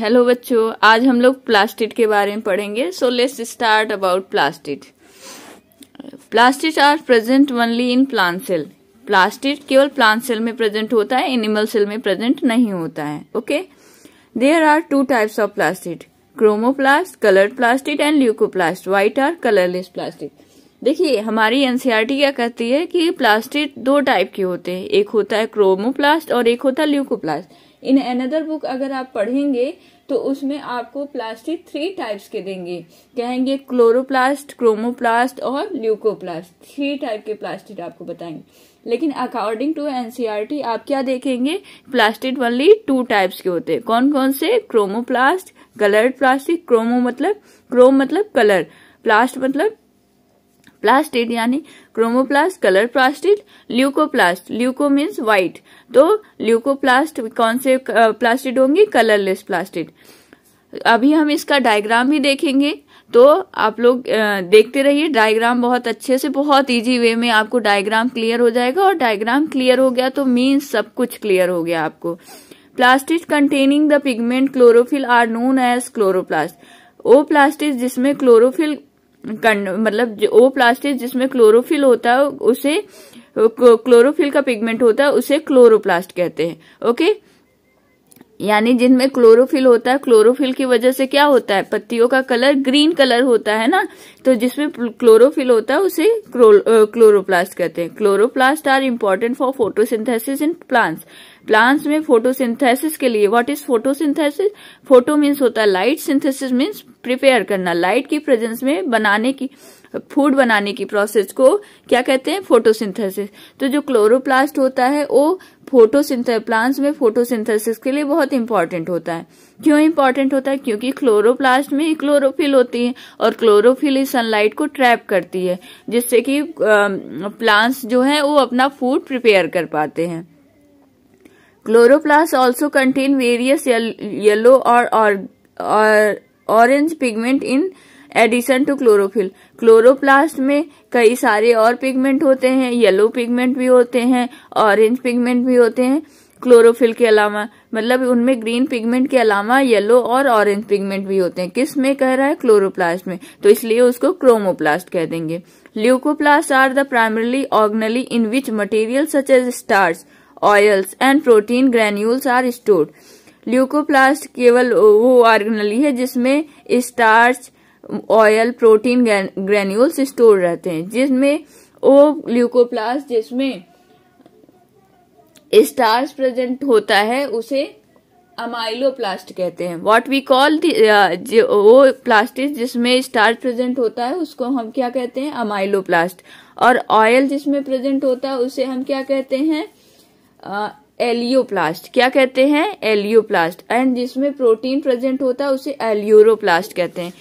hello बच्चों आज हम लोग प्लास्टिक के बारे में पढ़ेंगे so let's start about plastic plastid are present only in plant cell plastid केवल प्लांट सेल में प्रेजेंट होता है एनिमल सेल में प्रेजेंट नहीं होता है okay there are two types of plastic chromoplast coloured plastic and leucoplast white are colourless plastic देखिए हमारी एनसीईआरटी e क्या कहती है कि प्लास्टिक दो टाइप के होते हैं एक होता है क्रोमोप्लास्ट और एक होता है ल्यूकोप्लास्ट इन अनदर बुक अगर आप पढ़ेंगे तो उसमें आपको प्लास्टिक थ्री टाइप्स के देंगे कहेंगे क्लोरोप्लास्ट क्रोमोप्लास्ट और ल्यूकोप्लास्ट थ्री टाइप के प्लास्टिक आपको बताएंगे लेकिन अकॉर्डिंग टू एनसीईआरटी आप क्या देखेंगे प्लास्टिक ओनली टू टाइप्स के होते हैं कौन कौन से क्रोमोप्लास्ट कलर्ड प्लास्टिक क्रोमो मतलब क्रोम मतलब कलर प्लास्ट मतलब प्लास्टिड यानी chromoplast colour plastid leucoplast leuco means white तो ल्यूकोप्लास्ट कौन से प्लास्टिड होंगे कलरलेस प्लास्टिड अभी हम इसका डायग्राम भी देखेंगे तो आप लोग देखते रहिए डायग्राम बहुत अच्छे से बहुत इजी वे में आपको डायग्राम क्लियर हो जाएगा और डायग्राम क्लियर हो गया तो मीन्स सब कुछ क्लियर हो गया आपको plastic containing the pigment chlorophyll are known as chloroplast वो प्लास्टिक जिसमें क्लोरोफिल मतलब ओ प्लास्टिक जिसमें क्लोरोफिल होता है उसे क्लोरोफिल का पिगमेंट होता है उसे क्लोरोप्लास्ट कहते हैं ओके यानी जिनमें क्लोरोफिल होता है क्लोरोफिल की वजह से क्या होता है पत्तियों का कलर ग्रीन कलर होता है ना तो जिसमें क्लोरोफिल होता है उसे क्लोरोप्लास्ट कहते हैं chloroplast are important for photosynthesis in plants plants में फोटोसिंथेसिस के लिए what is photosynthesis photo means होता है लाइट सिंथेसिस मींस प्रिपेयर करना लाइट की प्रेजेंस में बनाने की फूड बनाने की प्रोसेस को क्या कहते हैं फोटोसिंथेसिस तो जो क्लोरोप्लास्ट होता है वो फोटोसिंथे प्लांट्स में फोटोसिंथेसिस के लिए बहुत इंपॉर्टेंट होता है क्यों इंपॉर्टेंट होता है क्योंकि क्लोरोप्लास्ट में क्लोरोफिल होती है और क्लोरोफिल ही सनलाइट को ट्रैप करती है जिससे कि प्लांट्स जो है वो अपना फूड प्रिपेयर कर पाते हैं chloroplast also contain various yellow और orange pigment in addition to chlorophyll chloroplast में कई सारे और पिगमेंट होते हैं येलो पिगमेंट भी होते हैं ऑरेंज पिगमेंट भी होते हैं क्लोरोफिल के अलावा मतलब उनमें ग्रीन पिगमेंट के अलावा येलो और ऑरेंज पिगमेंट भी होते हैं किस में कह रहा है क्लोरोप्लास्ट में तो इसलिए उसको क्रोमोप्लास्ट कह देंगे leucoplast are the primarily organelle in which material such as starch oils and protein granules are stored leucoplast केवल वो ऑर्गेनली है जिसमें starch oil protein granules store रहते हैं जिसमें वो ल्यूकोप्लास्ट जिसमें स्टार्च प्रेजेंट होता है उसे अमाइलोप्लास्ट कहते हैं व्हाट वी कॉल वो प्लास्टिक जिसमें स्टार्च प्रेजेंट होता है उसको हम क्या कहते हैं अमाइलोप्लास्ट और ऑयल जिसमें प्रेजेंट होता है उसे हम क्या कहते हैं एलियोप्लास्ट क्या कहते हैं एलियोप्लास्ट एंड जिसमें प्रोटीन प्रेजेंट होता है उसे एलियोरोप्लास्ट कहते हैं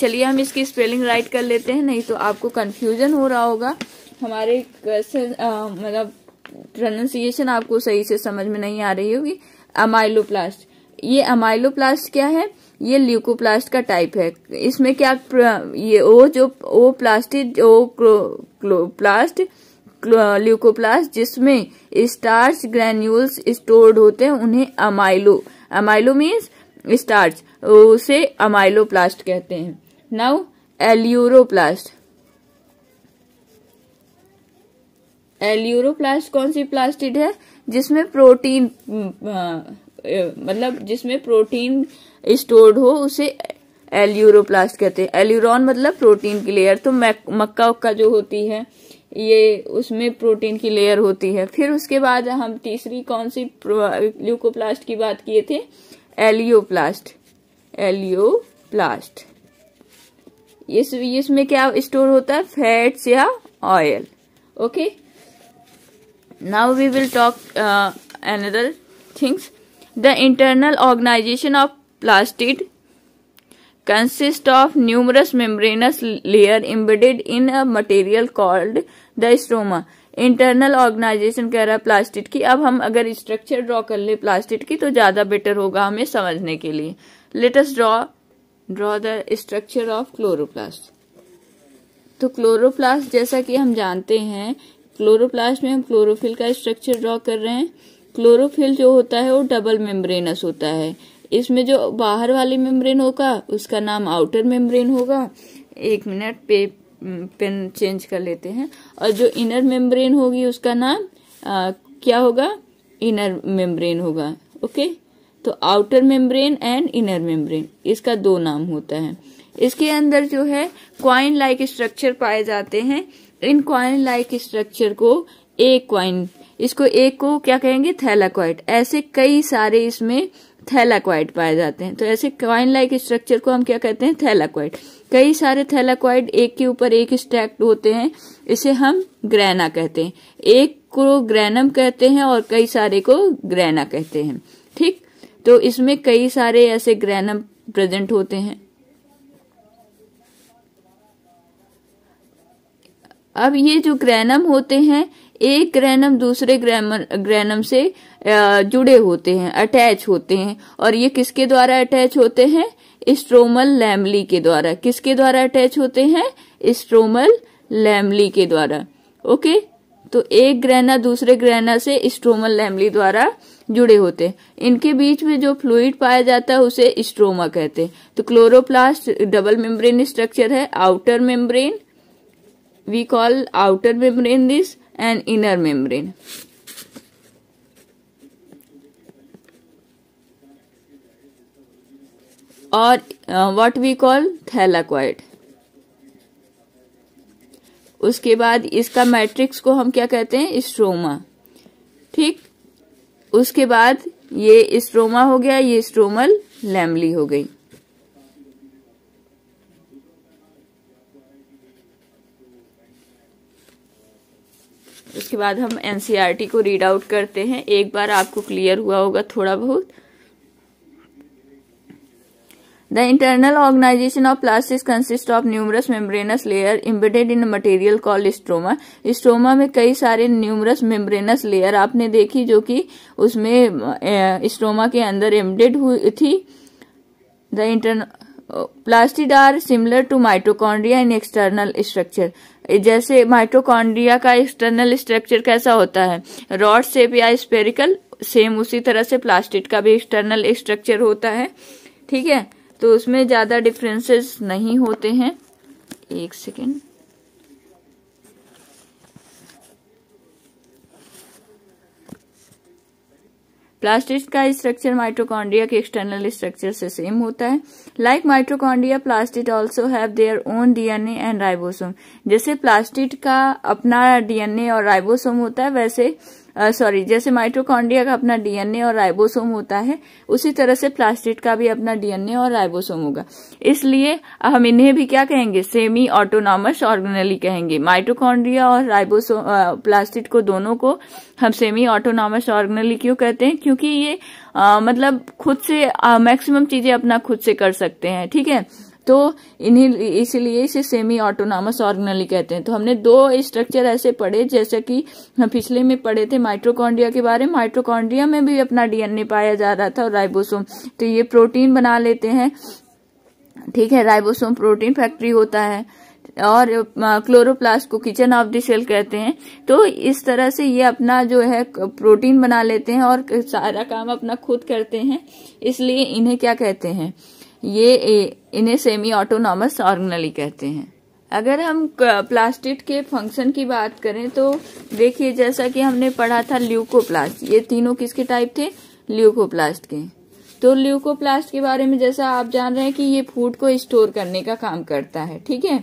चलिए हम इसकी स्पेलिंग राइट कर लेते हैं नहीं तो आपको कन्फ्यूजन हो रहा होगा हमारे मतलब प्रोनाउंसिएशन आपको सही से समझ में नहीं आ रही होगी अमाइलोप्लास्ट ये अमाइलोप्लास्ट क्या है ये ल्यूकोप्लास्ट का टाइप है इसमें क्या ये ओ जो ओ प्लास्टिक ओ क्लो, क्लो, प्लास्ट ल्यूकोप्लास्ट जिसमें स्टार्च ग्रेन्यूल्स स्टोर्ड होते हैं उन्हें अमाइलो अमाइलो मीन्स स्टार्च उसे अमाइलोप्लास्ट कहते हैं नाउ एल्यूरोप्लास्ट एल्यूरोप्लास्ट कौन सी प्लास्टिड है जिसमें प्रोटीन मतलब जिसमें प्रोटीन स्टोर्ड हो उसे एल्यूरोप्लास्ट कहते हैं एल्यूरोन मतलब प्रोटीन की लेयर तो मक्का उक्का जो होती है ये उसमें प्रोटीन की लेयर होती है फिर उसके बाद हम तीसरी कौन सी ल्यूकोप्लास्ट की बात किए थे एलियोप्लास्ट एलियोप्लास्ट इस इसमें क्या स्टोर होता है फैट्स या oil okay now we will talk another things the internal organisation of plastid consist of numerous membranous layer embedded in a material called the stroma internal organisation कह रहा है plastic की अब हम अगर स्ट्रक्चर ड्रॉ कर ले प्लास्टिक की तो ज्यादा बेटर होगा हमें समझने के लिए latest draw draw the structure of chloroplast तो क्लोरोप्लास्ट जैसा कि हम जानते हैं क्लोरोप्लास्ट में हम क्लोरोफिल का स्ट्रक्चर ड्रॉ कर रहे हैं क्लोरोफिल जो होता है वो डबल मेम्ब्रेनस होता है इसमें जो बाहर वाली मेम्ब्रेन होगा उसका नाम आउटर मेम्ब्रेन होगा एक मिनट पे पेन चेंज कर लेते हैं और जो इनर मेम्ब्रेन होगी उसका नाम आ, क्या होगा इनर मेम्ब्रेन होगा ओके तो outer membrane and inner membrane इसका दो नाम होता है इसके अंदर जो है क्वाइन लाइक स्ट्रक्चर पाए जाते हैं इन क्वाइन लाइक स्ट्रक्चर को एक क्वाइन इसको एक को क्या कहेंगे थैलाक्वाइट ऐसे कई सारे इसमें थैलाक्वाइड पाए जाते हैं तो ऐसे क्वाइन लाइक स्ट्रक्चर को हम क्या कहते हैं थैलाक्वाइड कई सारे थैलाक्वाइड एक के ऊपर एक स्टैक्ड होते हैं इसे हम ग्रैना कहते हैं एक को ग्रैनम कहते हैं और कई सारे को ग्रैना कहते हैं ठीक तो इसमें कई सारे ऐसे ग्रैनम प्रेजेंट होते हैं अब ये जो ग्रहणम होते हैं एक ग्रहणम दूसरे ग्रहणम से जुड़े होते हैं अटैच होते हैं और ये किसके द्वारा अटैच होते हैं स्ट्रोमल लैमली के द्वारा किसके द्वारा अटैच होते हैं स्ट्रोमल लैमली के द्वारा ओके तो एक ग्रहना दूसरे ग्रहना से स्ट्रोमल लैमली द्वारा जुड़े होते हैं इनके बीच में जो फ्लूइड पाया जाता है उसे स्ट्रोमा कहते हैं तो क्लोरोप्लास्ट डबल मेम्ब्रेन स्ट्रक्चर है outer membrane we call outer membrane this and inner membrane or uh, what we call thylakoid उसके बाद इसका मैट्रिक्स को हम क्या कहते हैं स्ट्रोमा ठीक उसके बाद ये स्ट्रोमा हो गया ये स्ट्रोमल लैमली हो गई बाद हम एन e को रीड आउट करते हैं एक बार आपको क्लियर हुआ होगा थोड़ा बहुत the internal organisation of plastic consist of numerous membranous layer embedded in material called stroma stroma में कई सारे न्यूमरस मेम्ब्रेनस लेयर आपने देखी जो कि उसमें स्ट्रोमा के अंदर इम्बेड हुई थी the internal plastid are similar to mitochondria in external structure जैसे माइट्रोकॉन्ड्रिया का एक्सटर्नल स्ट्रक्चर कैसा होता है रॉड शेप या स्पेरिकल सेम उसी तरह से प्लास्टिक का भी एक्सटर्नल स्ट्रक्चर होता है ठीक है तो उसमें ज़्यादा डिफरेंसेस नहीं होते हैं एक सेकेंड प्लास्टिड का स्ट्रक्चर माइट्रोकॉन्ड्रिया के एक्सटर्नल स्ट्रक्चर से सेम होता है like mitochondria plastid also have their own DNA and ribosome जैसे प्लास्टिट का अपना डीएनए और राइबोसोम होता है वैसे सॉरी जैसे माइट्रोकॉन्डिया का अपना डीएनए और राइबोसोम होता है उसी तरह से प्लास्टिड का भी अपना डीएनए और राइबोसोम होगा इसलिए हम इन्हें भी क्या कहेंगे सेमी ऑटोनॉमस ऑर्गेनली कहेंगे माइट्रोकॉन्ड्रिया और राइबोसोम प्लास्टिड को दोनों को हम सेमी ऑटोनॉमस ऑर्गेनली क्यों कहते हैं क्योंकि ये आ, मतलब खुद से मैक्सिमम चीजें अपना खुद से कर सकते हैं ठीक है तो इन्हीं इसीलिए इसे सेमी ऑटोनॉमस ऑर्गनली कहते हैं तो हमने दो स्ट्रक्चर ऐसे पढ़े जैसे कि हम पिछले में पढ़े थे माइट्रोकॉन्ड्रिया के बारे में माइट्रोकॉन्ड्रिया में भी अपना डीएनए पाया जा रहा था और राइबोसोम तो ये प्रोटीन बना लेते हैं ठीक है राइबोसोम प्रोटीन फैक्ट्री होता है और क्लोरोप्लास्ट को किचन ऑफ द सेल कहते हैं तो इस तरह से ये अपना जो है प्रोटीन बना लेते हैं और सारा काम अपना खुद करते हैं इसलिए इन्हें क्या कहते हैं ये इन्हें सेमी ऑटोनॉमस ऑर्गनली कहते हैं अगर हम प्लास्टिड के फंक्शन की बात करें तो देखिए जैसा कि हमने पढ़ा था ल्यूकोप्लास्ट ये तीनों किसके टाइप थे ल्यूकोप्लास्ट के तो ल्यूकोप्लास्ट के बारे में जैसा आप जान रहे हैं कि ये फूड को स्टोर करने का काम करता है ठीक है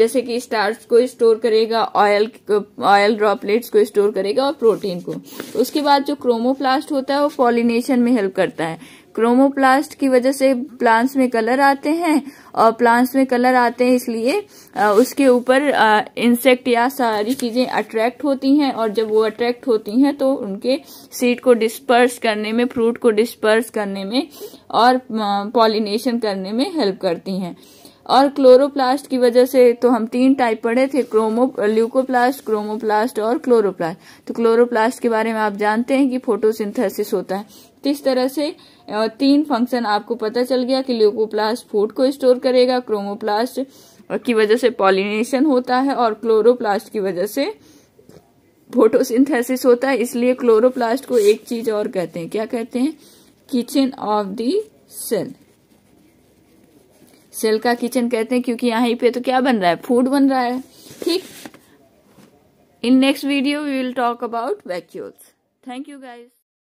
जैसे कि स्टार्च को स्टोर करेगा ऑयल ऑयल ड्रॉपलेट्स को स्टोर करेगा और प्रोटीन को उसके बाद जो क्रोमोप्लास्ट होता है वो पॉलिनेशन में हेल्प करता है क्रोमोप्लास्ट की वजह से प्लांट्स में कलर आते हैं और प्लांट्स में कलर आते हैं इसलिए उसके ऊपर इंसेक्ट या सारी चीजें अट्रैक्ट होती हैं और जब वो अट्रैक्ट होती हैं तो उनके सीड को डिस्पर्स करने में फ्रूट को डिस्पर्स करने में और पॉलिनेशन करने में हेल्प करती हैं और क्लोरोप्लास्ट की वजह से तो हम तीन टाइप पढ़े थे क्रोमो ल्यूकोप्लास्ट क्रोमोप्लास्ट और क्लोरोप्लास्ट तो क्लोरोप्लास्ट के बारे में आप जानते हैं कि फोटोसिंथेसिस होता है तो इस तरह से तीन फंक्शन आपको पता चल गया कि ल्यूकोप्लास्ट फूड को स्टोर करेगा क्रोमोप्लास्ट की वजह से पॉलिनेशन होता है और क्लोरोप्लास्ट की वजह से फोटोसिंथेसिस होता है इसलिए क्लोरोप्लास्ट को एक चीज और कहते हैं क्या कहते हैं kitchen of the cell cell का किचन कहते हैं क्योंकि यहाँ पे तो क्या बन रहा है फूड बन रहा है ठीक in next video we will talk about vacuoles thank you guys